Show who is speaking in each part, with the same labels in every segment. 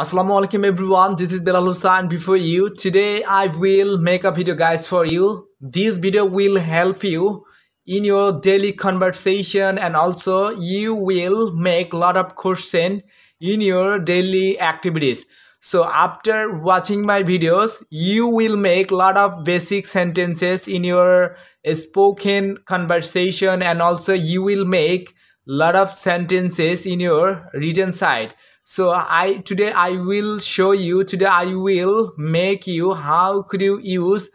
Speaker 1: Assalamu alaikum everyone this is Belal Hussain before you today I will make a video guys for you this video will help you in your daily conversation and also you will make lot of question in your daily activities so after watching my videos you will make lot of basic sentences in your spoken conversation and also you will make lot of sentences in your written side so i today i will show you today i will make you how could you use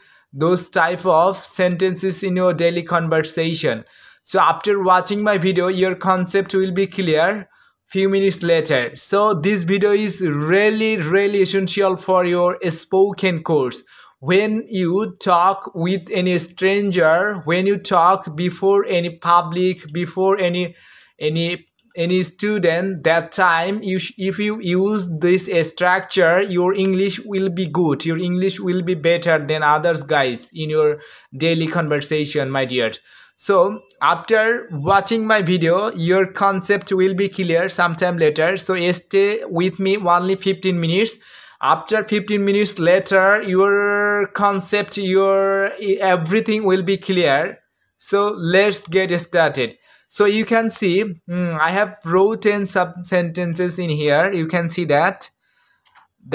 Speaker 1: those type of sentences in your daily conversation so after watching my video your concept will be clear few minutes later so this video is really really essential for your spoken course when you talk with any stranger when you talk before any public before any any any student that time you if you use this structure your english will be good your english will be better than others guys in your daily conversation my dear so after watching my video your concept will be clear sometime later so stay with me only 15 minutes after 15 minutes later your concept your everything will be clear so let's get started so you can see mm, i have written some sentences in here you can see that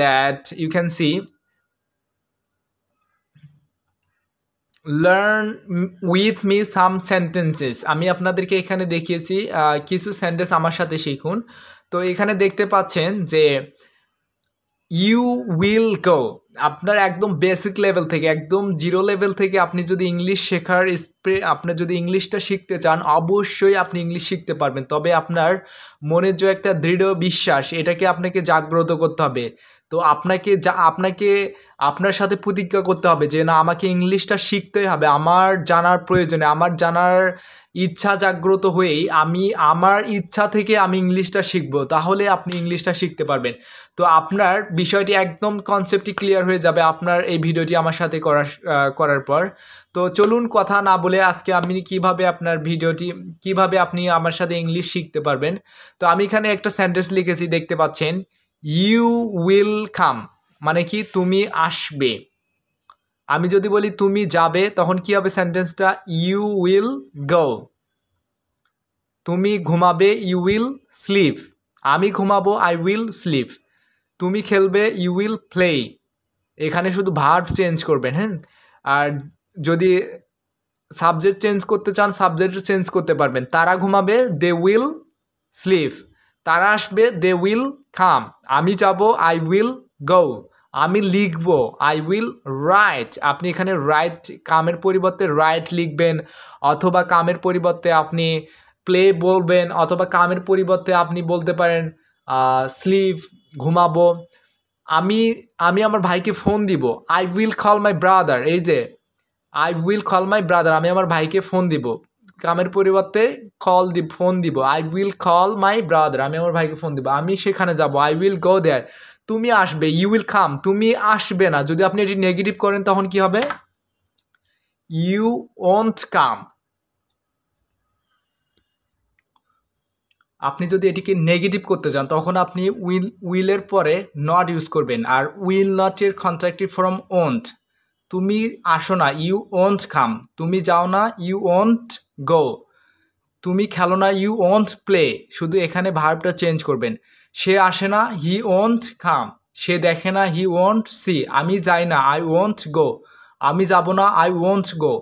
Speaker 1: that you can see Learn with me some sentences. আমি আপনাদেরকে এখানে দেখিয়েছি কিছু sentence আমার সাথে শিখুন তো এখানে দেখতে পাচ্ছেন যে ইউ উইল গো আপনার একদম বেসিক লেভেল থেকে একদম জিরো লেভেল থেকে আপনি যদি ইংলিশ শেখার স্প্রে আপনি যদি ইংলিশটা শিখতে চান অবশ্যই আপনি ইংলিশ শিখতে পারবেন তবে আপনার মনের যে একটা দৃঢ় বিশ্বাস এটাকে আপনাকে জাগ্রত করতে হবে তো আপনাকে যা আপনাকে আপনার সাথে প্রতিজ্ঞা করতে হবে যে না আমাকে ইংলিশটা শিখতেই হবে আমার জানার প্রয়োজনে আমার জানার ইচ্ছা জাগ্রত হয়েই আমি আমার ইচ্ছা থেকে আমি ইংলিশটা শিখব তাহলে আপনি ইংলিশটা শিখতে পারবেন তো আপনার বিষয়টি একদম কনসেপ্টটি ক্লিয়ার হয়ে যাবে আপনার এই ভিডিওটি আমার সাথে করার করার পর তো চলুন কথা না বলে আজকে আমি কিভাবে আপনার ভিডিওটি কিভাবে আপনি আমার সাথে ইংলিশ শিখতে পারবেন তো আমি এখানে একটা সেন্টেন্স লিখেছি দেখতে পাচ্ছেন ইউ উইল কাম মানে কি তুমি আসবে আমি যদি বলি তুমি যাবে তখন কি হবে সেন্টেন্সটা ইউ উইল গো তুমি ঘুমাবে ইউ উইল স্লিপ আমি ঘুমাবো আই উইল স্লিপ তুমি খেলবে ইউ উইল প্লে এখানে শুধু ভার্ব চেঞ্জ করবেন হ্যাঁ আর যদি সাবজেক্ট চেঞ্জ করতে চান সাবজেক্ট চেঞ্জ করতে পারবেন তারা ঘুমাবে দে উইল স্লিপ তারা আসবে দে উইল কাম আমি যাব আই উইল গো আমি লিখব আই উইল রাইট আপনি এখানে রাইট কামের পরিবর্তে রাইট লিখবেন অথবা কামের পরিবর্তে আপনি প্লে বলবেন অথবা কামের পরিবর্তে আপনি বলতে পারেন স্লিপ ঘুমাবো আমি আমি আমার ভাইকে ফোন দিব I will call my brother এই যে I will call my brother আমি আমার ভাইকে ফোন দিব কামের পরিবর্তে কল দিব ফোন দিব I will call my brother আমি আমার ভাইকে ফোন দিব আমি সেখানে যাব আই উইল গো দেয়ার তুমি আসবে ইউ উইল কাম তুমি আসবে না যদি আপনি এটি নেগেটিভ করেন তখন কি হবে ইউ ওন্ট কাম আপনি যদি এটিকে নেগেটিভ করতে চান তখন আপনি উইল উইলের পরে নট ইউজ করবেন আর উইল নট এর কন্ট্রাক্টিভ ফ্রম ওন্ট তুমি আসো না ইউ ওন্ট খাম তুমি যাও না ইউ ওন্ট গো তুমি খেলো না ইউ ওন্ট প্লে শুধু এখানে ভার্বটা চেঞ্জ করবেন সে আসে না হি ওন্ট খাম সে দেখে না হি ওন্ট সি আমি যাই না আই ওন্ট গো আমি যাব না আই ওন্ট গো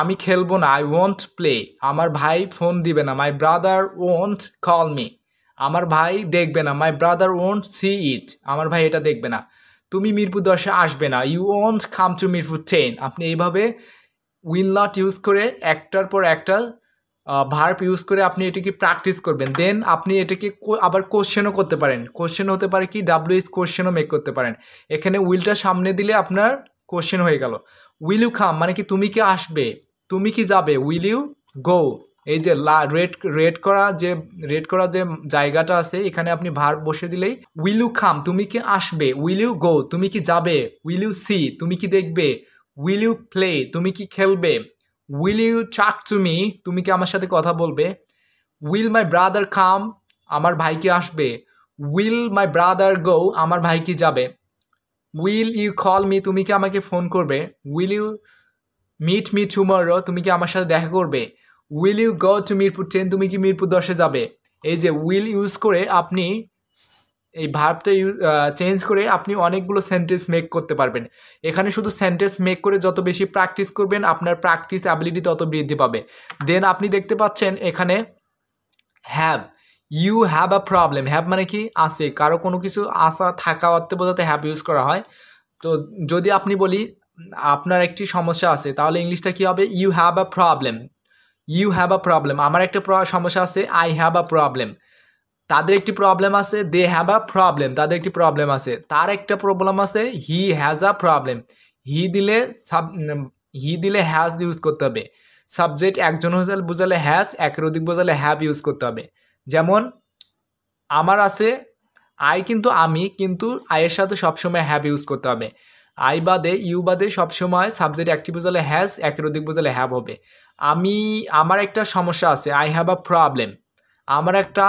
Speaker 1: আমি খেলবো না আই ওন্ট প্লে আমার ভাই ফোন দিবে না my brother won't call me আমার ভাই দেখবে না my brother won't see it আমার ভাই এটা দেখবে না তুমি মিরপুর দশে আসবে না you won't come to Mirpur ten আপনি এইভাবে উইল নট ইউজ করে একটার পর একটা ভার্প ইউজ করে আপনি এটিকে প্র্যাকটিস করবেন দেন আপনি এটাকে আবার কোশ্চেনও করতে পারেন কোশ্চেন হতে পারে কি ডাব্লিউ এস কোশ্চেনও মেক করতে পারেন এখানে উইলটা সামনে দিলে আপনার কোশ্চেন হয়ে গেল উইল ইউ খাম মানে কি তুমি কি আসবে তুমি কি যাবে উইল ইউ গো এই যে লা রেড রেড করা যে রেড করা যে জায়গাটা আছে এখানে আপনি ভার্ব বসে দিলেই উইল ইউ খাম তুমি কি আসবে উইল ইউ গো তুমি কি যাবে উইল ইউ সি তুমি কি দেখবে উইল ইউ প্লে তুমি কি খেলবে will you talk to me তুমি কি আমার সাথে কথা বলবে উইল মাই ব্রাদার খাম আমার ভাই কি আসবে উইল মাই ব্রাদার গো আমার ভাই কি যাবে উইল ইউ কল মি তুমি কি আমাকে ফোন করবে will you meet me tomorrow তুমি কি আমার সাথে দেখা করবে will you go to Mirpur train তুমি কি মিরপুর দশে যাবে এই যে উইল ইউজ করে আপনি এই ভার্বটা ইউ চেঞ্জ করে আপনি অনেকগুলো সেন্টেন্স মেক করতে পারবেন এখানে শুধু সেন্টেন্স মেক করে যত বেশি প্র্যাকটিস করবেন আপনার প্র্যাকটিস অ্যাবিলিটি তত বৃদ্ধি পাবে দেন আপনি দেখতে পাচ্ছেন এখানে have you have a problem have মানে কি আসে কারো কোনো কিছু আশা থাকা অর্থে বোঝাতে হ্যাভ ইউজ করা হয় তো যদি আপনি বলি আপনার একটি সমস্যা আছে তাহলে ইংলিশটা কী হবে you have a problem you have a problem আমার একটা সমস্যা আছে আই হ্যাভ আ প্রবলেম তাদের একটি প্রবলেম আছে দে হ্যাভ আ প্রবলেম তাদের একটি প্রবলেম আছে তার একটা প্রবলেম আছে হি হ্যাজ আ প্রবলেম হি দিলে সাব হি দিলে হ্যাজ ইউজ করতে হবে সাবজেক্ট একজন হোজাল বোঝালে হ্যাজ একের অধিক বোঝালে হ্যাভ ইউজ করতে হবে যেমন আমার আছে আই কিন্তু আমি কিন্তু আয়ের সাথে সবসময় হ্যাভ ইউজ করতে হবে আই বাদে ইউ বাদে সবসময় সাবজেক্ট একটি বোঝালে হ্যাজ একের অধিক বোঝালে হ্যাভ হবে আমি আমার একটা সমস্যা আছে আই হ্যাভ আ প্রবলেম আমার একটা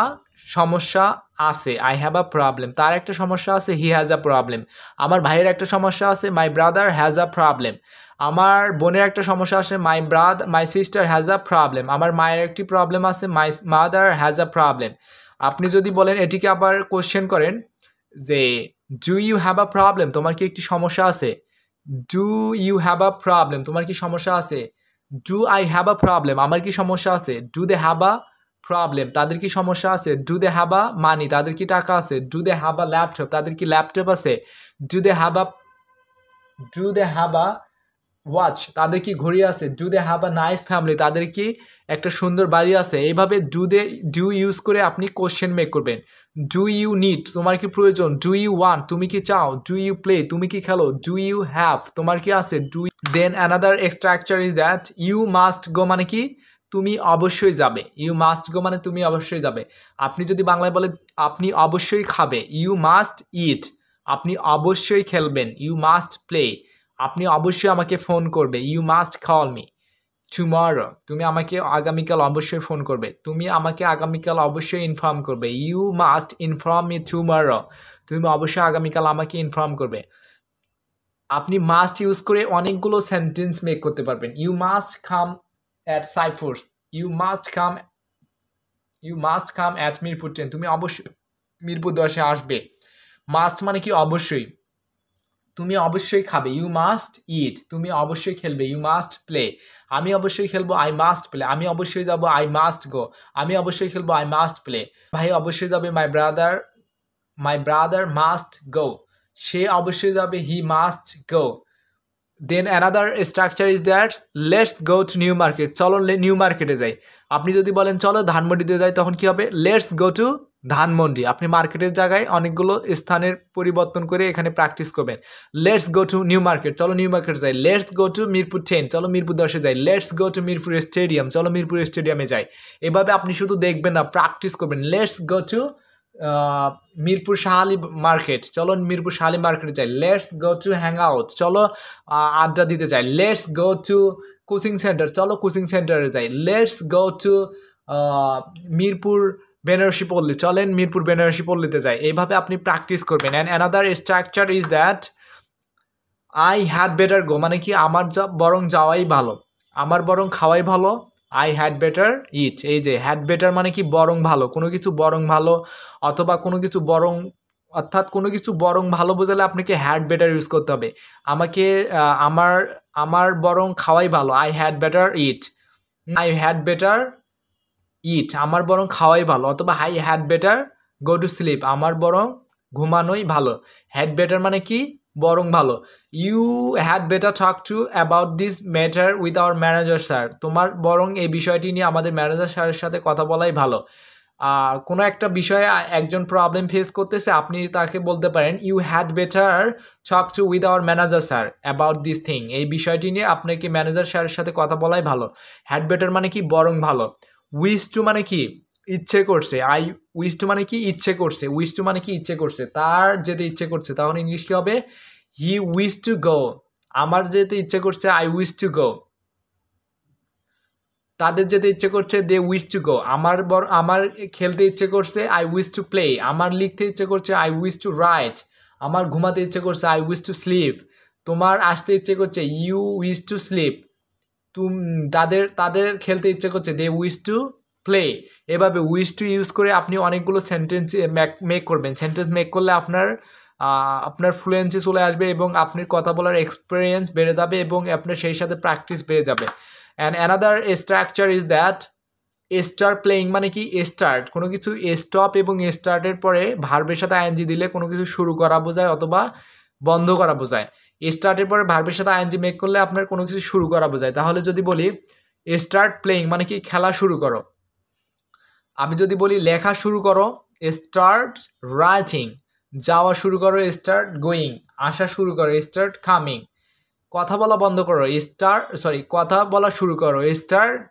Speaker 1: সমস্যা আছে আই হ্যাভ আ প্রবলেম তার একটা সমস্যা আছে হি হ্যাজ আ প্রবলেম আমার ভাইয়ের একটা সমস্যা আছে my brother has a problem আমার বোনের একটা সমস্যা আছে my brother my sister has a problem আমার মায়ের একটি প্রবলেম আছে my mother has a problem আপনি যদি বলেন এটিকে আবার কোশ্চেন করেন যে do you have a problem তোমার কি একটি সমস্যা আছে do you have a problem তোমার কি সমস্যা আছে do I have a problem আমার কি সমস্যা আছে do they have a problem তাদের কি সমস্যা আছে ডু দে হ্যাবা মানি তাদের কি টাকা আছে ডু দে হ্যাবা ল্যাপটপ তাদের কি ল্যাপটপ আছে do they have a do they have a watch তাদের কি ঘড়ি আছে do they have a nice family তাদের কি একটা সুন্দর বাড়ি আছে এইভাবে ডু দে ডু ইউজ করে আপনি কোশ্চেন মেক করবেন ডু ইউ নিড তোমার কি প্রয়োজন ডু ইউ ওয়ান তুমি কি চাও ডু ইউ প্লে তুমি কি খেলো ডু ইউ হ্যাভ তোমার কি আছে do then another structure is that you must go মানে কি তুমি অবশ্যই যাবে ইউ মাস্ট গো মানে তুমি অবশ্যই যাবে আপনি যদি বাংলায় বলেন আপনি অবশ্যই খাবে ইউ মাস্ট ইট আপনি অবশ্যই খেলবেন ইউ মাস্ট প্লে আপনি অবশ্যই আমাকে ফোন করবে you must call me tomorrow তুমি আমাকে আগামীকাল অবশ্যই ফোন করবে তুমি আমাকে আগামীকাল অবশ্যই ইনফর্ম করবে you must inform me tomorrow তুমি অবশ্যই আগামীকাল আমাকে ইনফর্ম করবে আপনি মাস্ট ইউজ করে অনেকগুলো সেন্টেন্স মেক করতে পারবেন you must come at Saifurs you must come you must come at Mirpur ten তুমি অবশ্যই মিরপুর দশে আসবে মাস্ট মানে কি অবশ্যই তুমি অবশ্যই খাবে ইউ মাস্ট ইট তুমি অবশ্যই খেলবে ইউ মাস্ট প্লে আমি অবশ্যই খেলবো আই মাস্ট প্লে আমি অবশ্যই যাব আই মাস্ট গো আমি অবশ্যই খেলবো আই মাস্ট প্লে ভাই অবশ্যই যাবে my brother my brother must go সে অবশ্যই যাবে he must go then another structure is that let's go to New Market চলো নিউ মার্কেটে যাই আপনি যদি বলেন চলো ধানমন্ডিতে যাই তখন কি হবে লেটস গো টু ধানমন্ডি আপনি মার্কেটের জায়গায় অনেকগুলো স্থানের পরিবর্তন করে এখানে প্র্যাকটিস করবেন let's go to New Market চলো নিউ মার্কেট যাই let's go to Mirpur ten চলো মিরপুর দশে যাই let's go to Mirpur stadium চলো মিরপুর স্টেডিয়ামে যাই এভাবে আপনি শুধু দেখবেন না প্র্যাকটিস করবেন let's go to Mirpur Shahali market চলো মিরপুর শাহালি মার্কেটে যাই let's go to hang out চলো আড্ডা দিতে যাই let's go to coaching center চলো কোচিং সেন্টারে যাই let's go to Mirpur Benarasi Palli চলেন মিরপুর বেনারসি পল্লীতে যাই এইভাবে আপনি প্র্যাকটিস করবেন and another structure is that I had better go মানে কি আমার যা বরং যাওয়াই ভালো আমার বরং খাওয়াই ভালো আই হ্যাড বেটার ইট এই যে হ্যাড বেটার মানে কি বরং ভালো কোনো কিছু বরং ভালো অথবা কোনো কিছু বরং অর্থাৎ কোনো কিছু বরং ভালো বোঝালে আপনাকে হ্যাড বেটার ইউজ করতে হবে আমাকে আমার আমার বরং খাওয়াই ভালো I had better eat I had better eat আমার বরং খাওয়াই ভালো অথবা I had better go to sleep আমার বরং ঘুমানোই ভালো হ্যাড বেটার মানে কি বরং ভালো you had better talk to about this matter with our manager sir তোমার বরং এই বিষয়টি নিয়ে আমাদের ম্যানেজার স্যারের সাথে কথা বলাই ভালো কোনো একটা বিষয়ে একজন প্রবলেম ফেস করতেছে আপনি তাকে বলতে পারেন you had better talk to with our manager sir about this thing এই বিষয়টি নিয়ে আপনাকে ম্যানেজার স্যারের সাথে কথা বলাই ভালো হ্যাড বেটার মানে কি বরং ভালো উইস টু মানে কি ইচ্ছে করছে আই উইশ টু মানে কি ইচ্ছে করছে উইশ টু মানে কি ইচ্ছে করছে তার যেতে ইচ্ছে করছে তখন ইংলিশ কী হবে হি উইশ টু গো আমার যেতে ইচ্ছে করছে আই উইশ টু গো তাদের যেতে ইচ্ছে করছে দে উইশ টু গো আমার বর আমার খেলতে ইচ্ছে করছে আই উইশ টু প্লে আমার লিখতে ইচ্ছে করছে আই উইশ টু রাইট আমার ঘুমাতে ইচ্ছে করছে আই উইশ টু স্লিপ তোমার আসতে ইচ্ছে করছে ইউ উইশ টু স্লিপ তুম তাদের তাদের খেলতে ইচ্ছে করছে দে উইশ টু প্লে এভাবে উইশ টু ইউজ করে আপনি অনেকগুলো সেন্টেন্স মেক করবেন সেন্টেন্স মেক করলে আপনার আপনার ফ্লুয়েন্সি চলে আসবে এবং আপনার কথা বলার এক্সপিরিয়েন্স বেড়ে যাবে এবং আপনার সেই সাথে প্র্যাকটিস বেড়ে যাবে and another structure is that start playing মানে কি স্টার্ট কোনো কিছু স্টপ এবং স্টার্টের পরে ভার্বের সাথে আইএনজি দিলে কোনো কিছু শুরু করা বোঝায় অথবা বন্ধ করা বোঝায় স্টার্টের পরে ভার্বের সাথে আইএনজি মেক করলে আপনার কোনো কিছু শুরু করা বোঝায় তাহলে যদি বলি স্টার্ট প্লেইং মানে কি খেলা শুরু করো আমি যদি বলি লেখা শুরু করো স্টার্ট রাইটিং যাওয়া শুরু করো স্টার্ট গোয়িং আসা শুরু করো স্টার্ট কামিং কথা বলা বন্ধ করো স্টার সরি কথা বলা শুরু করো স্টার্ট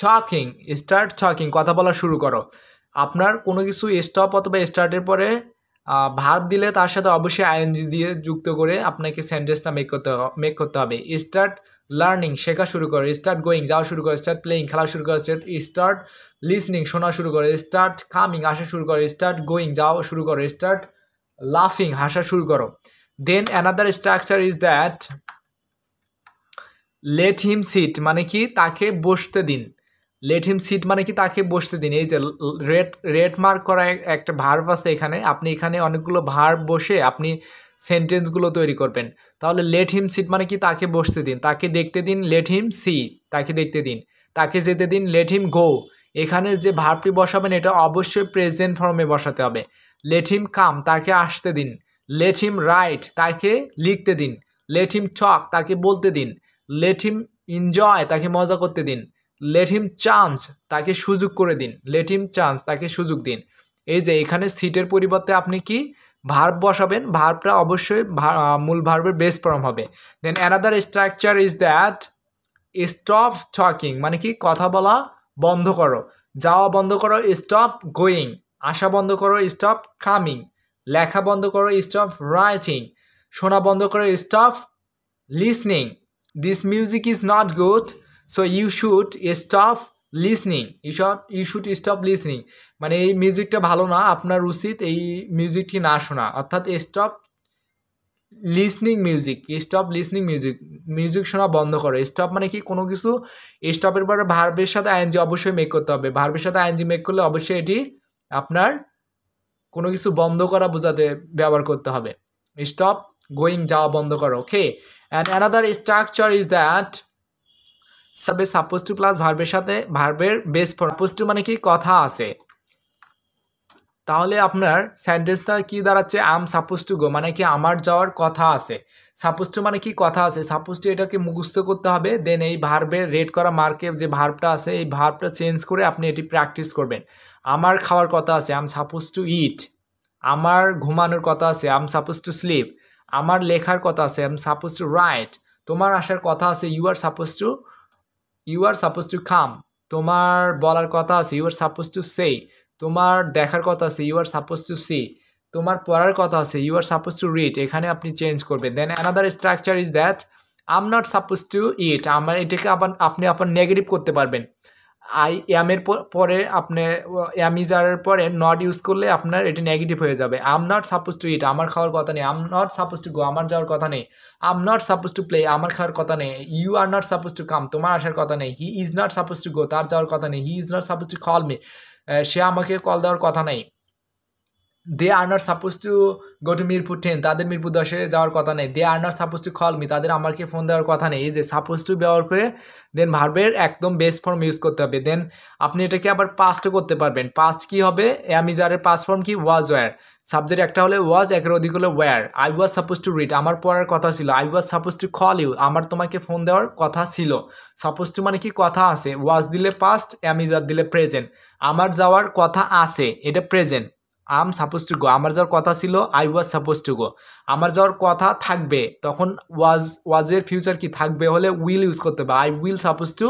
Speaker 1: ছকিং স্টার্ট ছকিং কথা বলা শুরু করো আপনার কোনো কিছু স্টপ অথবা স্টার্টের পরে ভাব দিলে তার সাথে অবশ্যই আইএনজি দিয়ে যুক্ত করে আপনাকে সেন্টেন্সটা মেক করতে মেক করতে হবে স্টার্ট লার্নিং শেখা শুরু করে স্টার্ট গোয়িং যাওয়া শুরু করে স্টার্ট প্লেয়িং খেলা শুরু করে স্টার্ট স্টার্ট লিসনিং শোনা শুরু করে স্টার্ট কামিং আসা শুরু করে স্টার্ট গোয়িং যাওয়া শুরু করে স্টার্ট লাফিং হাসা শুরু করো then another structure is that let him sit মানে কি তাকে বসতে দিন লেট হিম সিট মানে কি তাকে বসতে দিন এই যে রেড রেড মার্ক করা একটা ভার্ব আছে এখানে আপনি এখানে অনেকগুলো ভার্ব বসে আপনি সেন্টেন্সগুলো তৈরি করবেন তাহলে লেট হিম সিট মানে কি তাকে বসতে দিন তাকে দেখতে দিন লেট হিম সি তাকে দেখতে দিন তাকে যেতে দিন লেট হিম গো এখানে যে ভার্বটি বসাবেন এটা অবশ্যই প্রেজেন্ট ফর্মে বসাতে হবে লেট হিম কাম তাকে আসতে দিন লেট হিম রাইট তাকে লিখতে দিন লেট হিম চক তাকে বলতে দিন লেট হিম এনজয় তাকে মজা করতে দিন লেট হিম চান্স তাকে সুযোগ করে দিন লেট হিম চান্স তাকে সুযোগ দিন এই যে এখানে সিটের পরিবর্তে আপনি কি ভার্ব বসাবেন ভার্বটা অবশ্যই মূল ভার্বের বেস ফর্ম হবে then another structure is that stop talking মানে কি কথা বলা বন্ধ করো যাওয়া বন্ধ করো স্টপ গোয়িং আসা বন্ধ করো স্টপ কামিং লেখা বন্ধ করো স্টপ রাইটিং শোনা বন্ধ করো stop listening this music is not good so you should stop listening you you should stop listening মানে এই মিউজিকটা ভালো না আপনার উচিত এই মিউজিকটি না শোনা অর্থাৎ stop listening music stop listening music music শোনা বন্ধ করো স্টপ মানে কি কোনো কিছু স্টপের পরে ভার্বের সাথে আইএনজি অবশ্যই মেক করতে হবে ভার্বের সাথে আইএনজি মেক করলে অবশ্যই এটি আপনার কোনো কিছু বন্ধ করা বোঝাতে ব্যবহার করতে হবে স্টপ গোয়িং যাওয়া বন্ধ করো okay and another structure is that সাবে সাপোজ টু প্লাস ভার্বের সাথে ভার্বের বেস ফর সাপোজ টু মানে কি কথা আছে তাহলে আপনার সেন্টেন্সটা কি দাঁড়াচ্ছে আম সাপোজ টু গো মানে কি আমার যাওয়ার কথা আছে সাপোজ টু মানে কি কথা আছে সাপোজ টু এটাকে মুখস্থ করতে হবে দেন এই ভার্বের রেড করা মার্কের যে ভার্বটা আছে এই ভার্বটা চেঞ্জ করে আপনি এটি প্র্যাকটিস করবেন আমার খাওয়ার কথা আছে আম সাপোজ টু ইট আমার ঘুমানোর কথা আছে আম সাপোজ টু স্লিপ আমার লেখার কথা আছে আম সাপোজ টু রাইট তোমার আসার কথা আছে you are suppose to you are suppose to come তোমার বলার কথা আছে you are suppose to say তোমার দেখার কথা আছে you are suppose to see তোমার পড়ার কথা আছে you are suppose to read এখানে আপনি চেঞ্জ করবেন then another structure is that am not suppose to eat আমার এটাকে আবার আপনি আপনার নেগেটিভ করতে পারবেন আই অ্যামের পরে আপনি অ্যাম ইজারের পরে নট ইউজ করলে আপনার এটি নেগেটিভ হয়ে যাবে am not suppose to eat আমার খাওয়ার কথা নেই am not suppose to go আমার যাওয়ার কথা নেই am not suppose to play আমার খাওয়ার কথা নেই you are not suppose to come তোমার আসার কথা নেই he is not suppose to go তার যাওয়ার কথা নেই he is not suppose to call me সে আমাকে কল দেওয়ার কথা নেই they are not suppose to go to Mirpur ten তাদের মিরপুর দশে যাওয়ার কথা নেই they are not suppose to call me তাদের আমাকে ফোন দেওয়ার কথা নেই এই যে সাপোজ টু ব্যবহার করে দেন ভার্বের একদম বেস্ট ফর্ম ইউজ করতে হবে দেন আপনি এটাকে আবার পাস্টও করতে পারবেন পাস্ট কি হবে অ্যামিজারের পাস্ট ফর্ম কি ওয়াজ ওয়্যার সাবজেক্ট একটা হলে ওয়াজ একের অধিক হলে were I was suppose to read আমার পড়ার কথা ছিল I was suppose to call you আমার তোমাকে ফোন দেওয়ার কথা ছিল সাপোজ টু মানে কি কথা আছে ওয়াজ দিলে পাস্ট অ্যামিজার দিলে প্রেজেন্ট আমার যাওয়ার কথা আছে এটা present am suppose to go আমার যাওয়ার কথা ছিল I was suppose to go আমার যাওয়ার কথা থাকবে তখন ওয়াজ ওয়াজের ফিউচার কি থাকবে হলে উইল ইউজ করতে হবে I will suppose to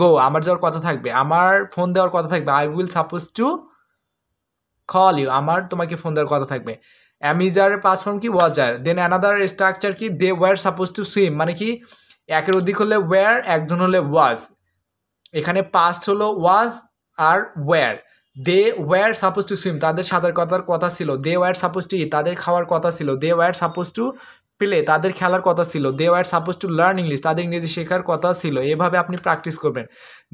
Speaker 1: go আমার যাওয়ার কথা থাকবে আমার ফোন দেওয়ার কথা থাকবে I will suppose to call you আমার তোমাকে ফোন দেওয়ার কথা থাকবে অ্যামিজার পাস কি ওয়াজার দেন অ্যানাদার স্ট্রাকচার কি they were suppose to swim মানে কি একের অধিক হলে ওয়ার একজন হলে ওয়াজ এখানে পাস্ট হলো ওয়াজ আর were they were suppose to swim তাদের সাঁতার কাটার কথা ছিল they were suppose to eat তাদের খাওয়ার কথা ছিল they were suppose to play তাদের খেলার কথা ছিল they were suppose to learn English তাদের ইংরেজি শেখার কথা ছিল এভাবে আপনি প্র্যাকটিস করবেন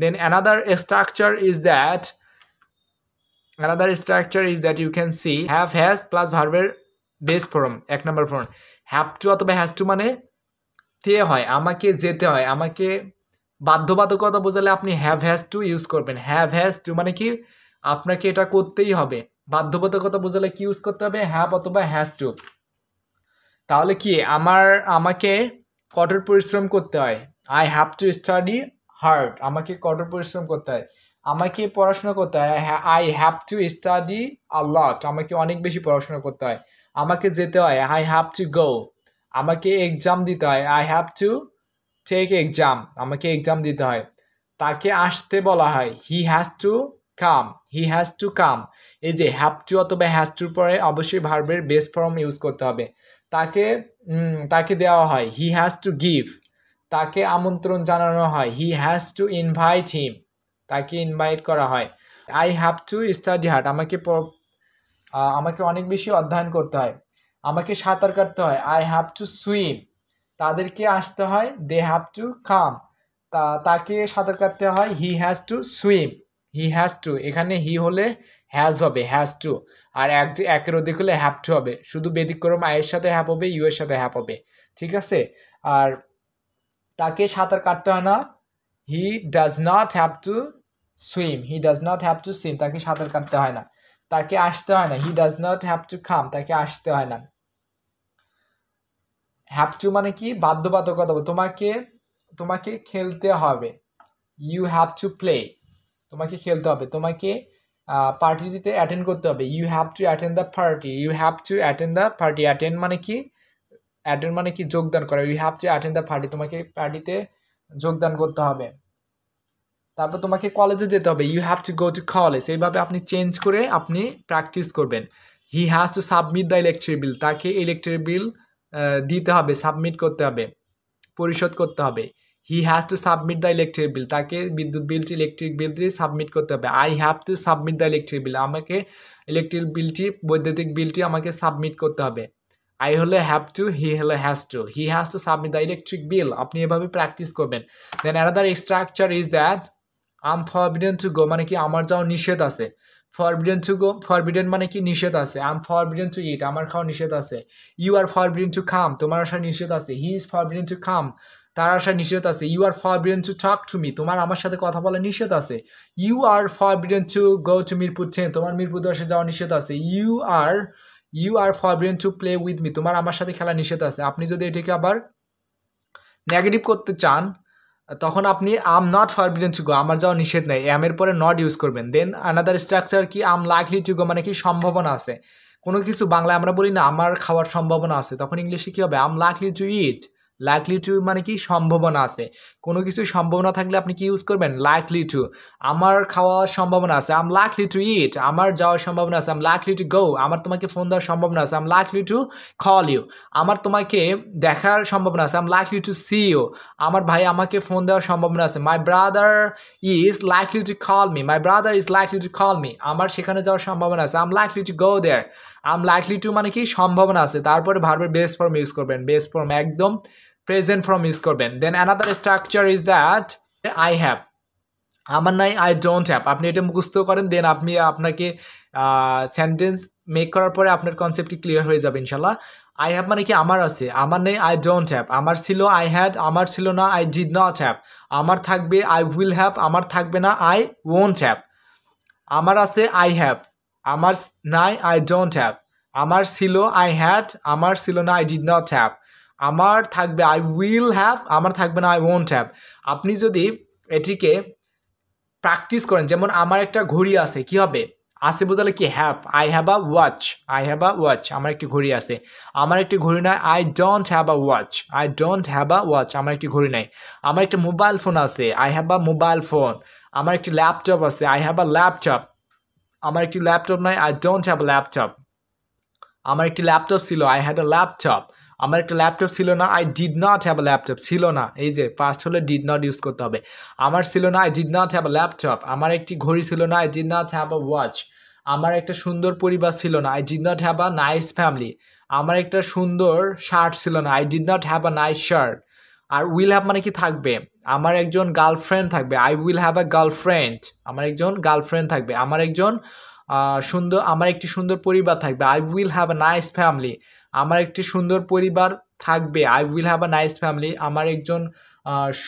Speaker 1: then another structure is that another structure is that you can see have has plus ভার্বের বেস ফর্ম এক নম্বর ফর্ম হ্যাভ টু অথবা হ্যাজ টু মানে তে হয় আমাকে যেতে হয় আমাকে বাধ্যবাধকতা বোঝালে আপনি হ্যাভ হ্যাজ টু ইউজ করবেন হ্যাভ হ্যাজ টু মানে কি আপনাকে এটা করতেই হবে বাধ্যবাধকতা বোঝালে কি ইউজ করতে হবে হ্যাপ অথবা হ্যাস টু তাহলে কি আমার আমাকে কঠোর পরিশ্রম করতে হয় I have to study hard আমাকে কঠোর পরিশ্রম করতে হয় আমাকে পড়াশোনা করতে হয় I have to study a lot আমাকে অনেক বেশি পড়াশোনা করতে হয় আমাকে যেতে হয় আই হ্যাভ টু গো আমাকে এক্সাম দিতে হয় I have to take exam আমাকে এক্সাম দিতে হয় তাকে আসতে বলা হয় he has to come he has to come এই যে হ্যাভ টু অথবা হ্যাজ টুর পরে অবশ্যই ভার্বের বেস ফর্ম ইউজ করতে হবে তাকে তাকে দেওয়া হয় হি হ্যাজ টু গিভ তাকে আমন্ত্রণ জানানো হয় he has to invite him তাকে ইনভাইট করা হয় I have to study hard আমাকে আমাকে অনেক বেশি অধ্যয়ন করতে হয় আমাকে সাঁতার কাটতে হয় আই হ্যাভ টু সুইম তাদেরকে আসতে হয় দে হ্যাভ টু কাম তা তাকে সাঁতার কাটতে হয় he has to swim he has to এখানে হি হলে হ্যাজ হবে হ্যাজ টু আর এক যে একের অধিক হলে হ্যাপ টু হবে শুধু বেদিক্রম আয়ের সাথে হ্যাপ হবে ইউ এর সাথে হ্যাপ হবে ঠিক আছে আর তাকে সাঁতার কাটতে হয় না he does not have to swim he does not have to swim তাকে সাঁতার কাটতে হয় না তাকে আসতে হয় না he does not have to come তাকে আসতে হয় না হ্যাভ টু মানে কি বাধ্যবাধকতা তোমাকে তোমাকে খেলতে হবে ইউ হ্যাভ টু প্লে তোমাকে খেলতে হবে তোমাকে পার্টিটিতে অ্যাটেন্ড করতে হবে you have to attend the party you have to attend the party attend মানে কি অ্যাটেন্ড মানে কি যোগদান করা you have to attend the party তোমাকে পার্টিতে যোগদান করতে হবে তারপর তোমাকে কলেজে যেতে হবে you have to go to college এইভাবে আপনি চেঞ্জ করে আপনি প্র্যাকটিস করবেন he has to submit the electric bill তাকে ইলেকট্রিক বিল দিতে হবে সাবমিট করতে হবে পরিশোধ করতে হবে he has to submit the electric bill তাকে বিদ্যুৎ বিলটি ইলেকট্রিক বিলটি সাবমিট করতে হবে I have to submit the electric bill আমাকে ইলেকট্রিক বিলটি বৈদ্যুতিক বিলটি আমাকে সাবমিট করতে হবে আই হলে হ্যাভ টু হি হলে has to he has to submit the electric bill আপনি এভাবে প্র্যাকটিস করবেন then another structure is that I'm forbidden to go মানে কি আমার যাওয়া নিষেধ আছে ফরবিডেন টু গো ফরবিডেন মানে কি নিষেধ আছে আম ফরবিডেন টু ইট আমার খাওয়া নিষেধ আছে ইউ আর ফরবিডেন টু খাম তোমার আসার নিষেধ আছে হি ইজ ফরবিডেন টু খাম তার আসা নিষেধ আছে you are forbidden to talk to me তোমার আমার সাথে কথা বলা নিষেধ আছে you are forbidden to go to Mirpur ten তোমার মিরপুর দশে যাওয়া নিষেধ আছে you are you are forbidden to play with me তোমার আমার সাথে খেলা নিষেধ আছে আপনি যদি এটিকে আবার নেগেটিভ করতে চান তখন আপনি I'm not forbidden to go আমার যাওয়া নিষেধ নেই অ্যামের পরে নট ইউজ করবেন দেন আনাদার স্ট্রাকচার কি আম লাইকলি টু গো মানে কি সম্ভাবনা আছে কোনো কিছু বাংলায় আমরা বলি না আমার খাওয়ার সম্ভাবনা আছে তখন ইংলিশে কী হবে I'm likely to eat likely to মানে কি সম্ভাবনা আছে কোনো কিছু সম্ভাবনা থাকলে আপনি কি ইউজ করবেন লাইকলি টু আমার খাওয়ার সম্ভাবনা আছে আম লাইকলি টু ইট আমার যাওয়ার সম্ভাবনা আছে আম লাইকলি টু গো আমার তোমাকে ফোন দেওয়ার সম্ভাবনা আছে I'm likely to call you আমার তোমাকে দেখার সম্ভাবনা আছে I'm likely to see you আমার ভাই আমাকে ফোন দেওয়ার সম্ভাবনা আছে my brother is likely to call me my brother is likely to call me আমার সেখানে যাওয়ার সম্ভাবনা আছে I'm likely to go there I'm likely to মানে কি সম্ভাবনা আছে তারপরে ভার্বের বেস ফর্ম ইউজ করবেন বেস ফর্ম একদম প্রেজেন্ট ফর্ম ইউজ করবেন then another structure is that I have আমার নাই আই ডোন্ট হ্যাভ আপনি এটা মুখস্থ করেন দেন আপনি আপনাকে সেন্টেন্স মেক করার পরে আপনার কনসেপ্টটি ক্লিয়ার হয়ে যাবে ইনশাল্লাহ আই হ্যাভ মানে কি আমার আছে আমার নেই আই ডোন্ট হ্যাভ আমার ছিল আই হ্যাড আমার ছিল না আই ডিড নট হ্যাভ আমার থাকবে আই উইল হ্যাভ আমার থাকবে না আই ওন্ট হ্যাভ আমার আছে আই হ্যাভ আমার নাই আই ডোন্ট হ্যাভ আমার ছিল আই হ্যাড আমার ছিল না আই ডিড নট হ্যাভ আমার থাকবে আই উইল হ্যাভ আমার থাকবে না আই ওয়ন্ট হ্যাভ আপনি যদি এটিকে প্র্যাকটিস করেন যেমন আমার একটা ঘড়ি আছে কি হবে আছে বোঝালে কি have I have a watch I have a watch আমার একটি ঘড়ি আছে আমার একটি ঘড়ি নাই I don't have a watch I don't have a watch আমার একটি ঘড়ি নাই আমার একটা মোবাইল ফোন আছে I have a mobile phone আমার একটি ল্যাপটপ আছে আই হ্যাভ আ ল্যাপটপ আমার একটি ল্যাপটপ নাই I don't have a laptop আমার একটি ল্যাপটপ ছিল আই হ্যাভ আ ল্যাপটপ আমার একটা ল্যাপটপ ছিল না I did not have laptop ছিল না এই যে ফার্স্ট হলে ডিড নট ইউজ করতে হবে আমার ছিল না I did not have laptop আমার একটি ঘড়ি ছিল না I did not have a watch আমার একটা সুন্দর পরিবার ছিল না I did not have a nice family আমার একটা সুন্দর শার্ট ছিল না I did not have a nice shirt আর উইল হ্যাভ মানে কি থাকবে আমার একজন গার্লফ্রেন্ড থাকবে I will have a girlfriend আমার একজন গার্লফ্রেন্ড থাকবে আমার একজন সুন্দর আমার একটি সুন্দর পরিবার থাকবে I will have a nice family আমার একটি সুন্দর পরিবার থাকবে I will have a nice family আমার একজন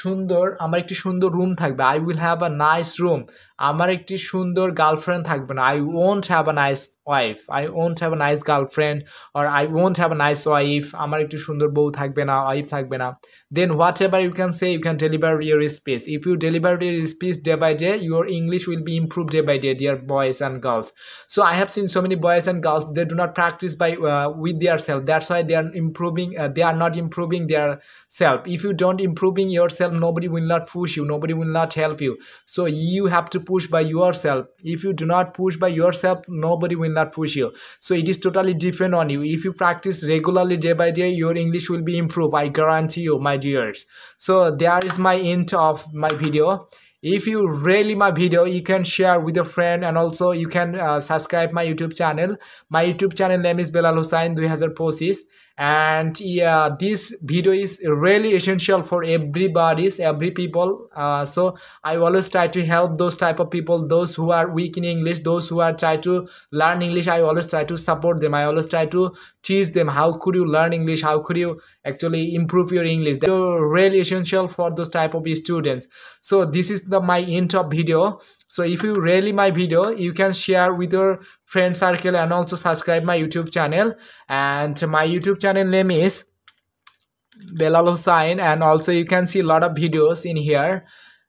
Speaker 1: সুন্দর আমার একটি সুন্দর রুম থাকবে I will have a nice room আমার একটি সুন্দর গার্লফ্রেন্ড থাকবে না I won't have a nice wife I won't have a nice girlfriend or I won't have a nice wife আমার একটি সুন্দর বউ থাকবে না ওয়াইফ থাকবে না দেন what whatever you can say you can deliver your speech if you deliver your speech day by day your English will be improve day by day dear boys and girls so I have seen so many boys and girls they do not practice by with their self that's why they are improving they are not improving their self if you don't improving your self nobody will not push you nobody will not help you so you have to push by yourself if you do not push by yourself nobody will not push you so it is totally different on you if you practice regularly day by day your english will be improved i guarantee you my dears so there is my end of my video if you really my video you can share with your friend and also you can uh, subscribe my youtube channel my youtube channel name is belal hussain poses and yeah this video is really essential for everybody's every people uh, so i always try to help those type of people those who are weak in english those who are try to learn english i always try to support them i always try to teach them how could you learn english how could you actually improve your english they're really essential for those type of students so this is the my end of video so if you really my video you can share with your friend circle and also subscribe my youtube channel and my youtube channel name is Belal Hussain and also you can see a lot of videos in here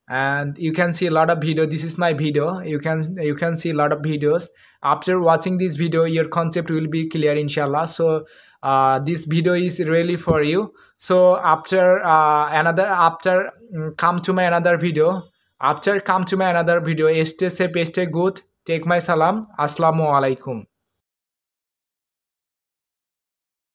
Speaker 1: and you can see a lot of video this is my video you can you can see a lot of videos after watching this video your concept will be clear inshallah so uh, this video is really for you so after uh, another after mm, come to my another video After come to my another video, stay safe, stay good, take my salam, Assalamu alaikum.